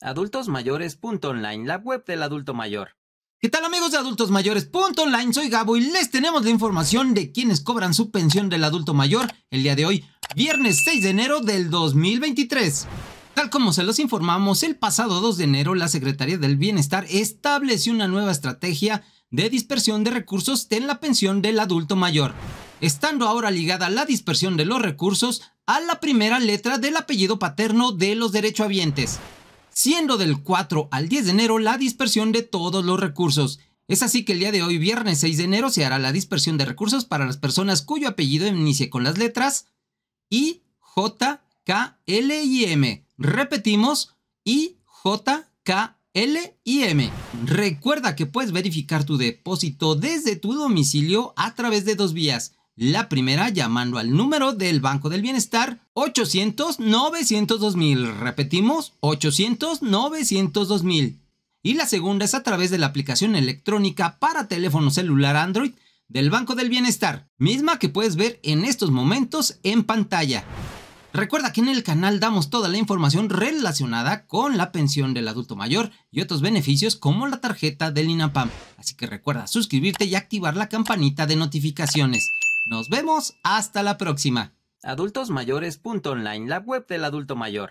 adultosmayores.online, la web del adulto mayor. ¿Qué tal amigos de Adultos Soy Gabo y les tenemos la información de quienes cobran su pensión del adulto mayor el día de hoy, viernes 6 de enero del 2023. Tal como se los informamos, el pasado 2 de enero la Secretaría del Bienestar estableció una nueva estrategia de dispersión de recursos en la pensión del adulto mayor, estando ahora ligada la dispersión de los recursos a la primera letra del apellido paterno de los derechohabientes siendo del 4 al 10 de enero la dispersión de todos los recursos. Es así que el día de hoy, viernes 6 de enero, se hará la dispersión de recursos para las personas cuyo apellido inicie con las letras I, J, K, L y M. Repetimos, I, J, K, L y M. Recuerda que puedes verificar tu depósito desde tu domicilio a través de dos vías la primera llamando al número del Banco del Bienestar 800-902.000. Repetimos, 800-902.000. Y la segunda es a través de la aplicación electrónica para teléfono celular Android del Banco del Bienestar, misma que puedes ver en estos momentos en pantalla. Recuerda que en el canal damos toda la información relacionada con la pensión del adulto mayor y otros beneficios como la tarjeta del INAPAM. Así que recuerda suscribirte y activar la campanita de notificaciones. Nos vemos hasta la próxima. Adultos Mayores. la web del adulto mayor.